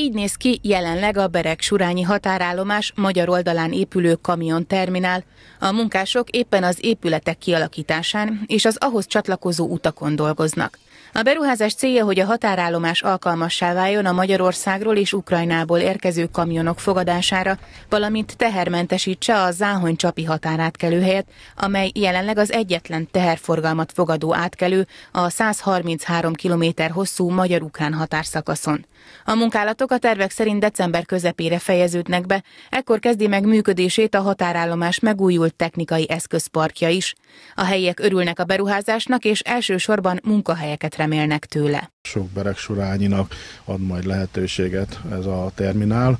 Így néz ki jelenleg a Berek Surányi határállomás magyar oldalán épülő kamionterminál. A munkások éppen az épületek kialakításán és az ahhoz csatlakozó utakon dolgoznak. A beruházás célja, hogy a határállomás alkalmassá váljon a Magyarországról és Ukrajnából érkező kamionok fogadására, valamint tehermentesítse a Záhony-Csapi határátkelőhelyet, amely jelenleg az egyetlen teherforgalmat fogadó átkelő a 133 km hosszú magyar-ukrán határszakaszon. A munkálatok a tervek szerint december közepére fejeződnek be, ekkor kezdi meg működését a határállomás megújult technikai eszközparkja is. A helyiek örülnek a beruházásnak, és elsősorban munkahelyeket remélnek tőle. Sok beregsurányinak ad majd lehetőséget ez a terminál,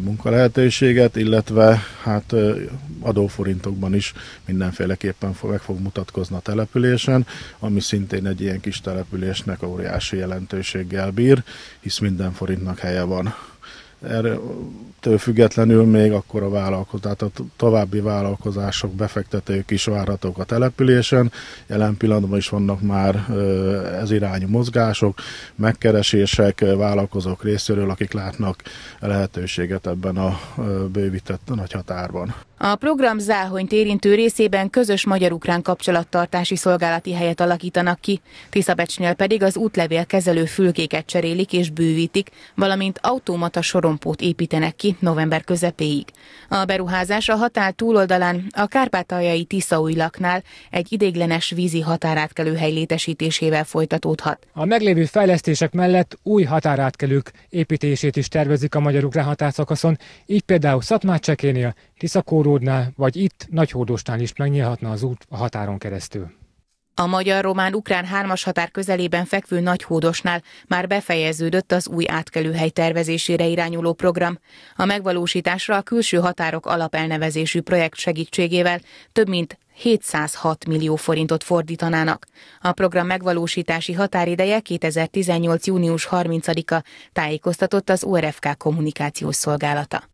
munkalehetőséget, illetve hát adóforintokban is mindenféleképpen meg fog mutatkozni a településen, ami szintén egy ilyen kis településnek óriási jelentőséggel bír, hisz minden forintnak helye van erről függetlenül még akkor a vállalkozás, tehát a további vállalkozások, befektetők is várhatók a településen. Jelen pillanatban is vannak már ez irányú mozgások, megkeresések vállalkozók részéről, akik látnak lehetőséget ebben a bővített nagy határban. A program Záhonyt érintő részében közös magyar-ukrán kapcsolattartási szolgálati helyet alakítanak ki, Tiszabecsnél pedig az útlevél kezelő fülkéket cserélik és bővítik, valamint automata soron Kompót építenek ki november közepéig. A beruházás a határ túloldalán, a kárpátaljai Tiszaújlaknál egy idéglenes vízi határátkelő hely létesítésével folytatódhat. A meglévő fejlesztések mellett új határátkelők építését is tervezik a magyar ukrán így például Szatmácsekénél, Tiszakóródnál vagy itt Nagyhódostán is megnyílhatna az út a határon keresztül. A magyar-román-ukrán hármas határ közelében fekvő Nagyhódosnál már befejeződött az új átkelőhely tervezésére irányuló program. A megvalósításra a külső határok alapelnevezésű projekt segítségével több mint 706 millió forintot fordítanának. A program megvalósítási határideje 2018. június 30-a tájékoztatott az ORFK kommunikációs szolgálata.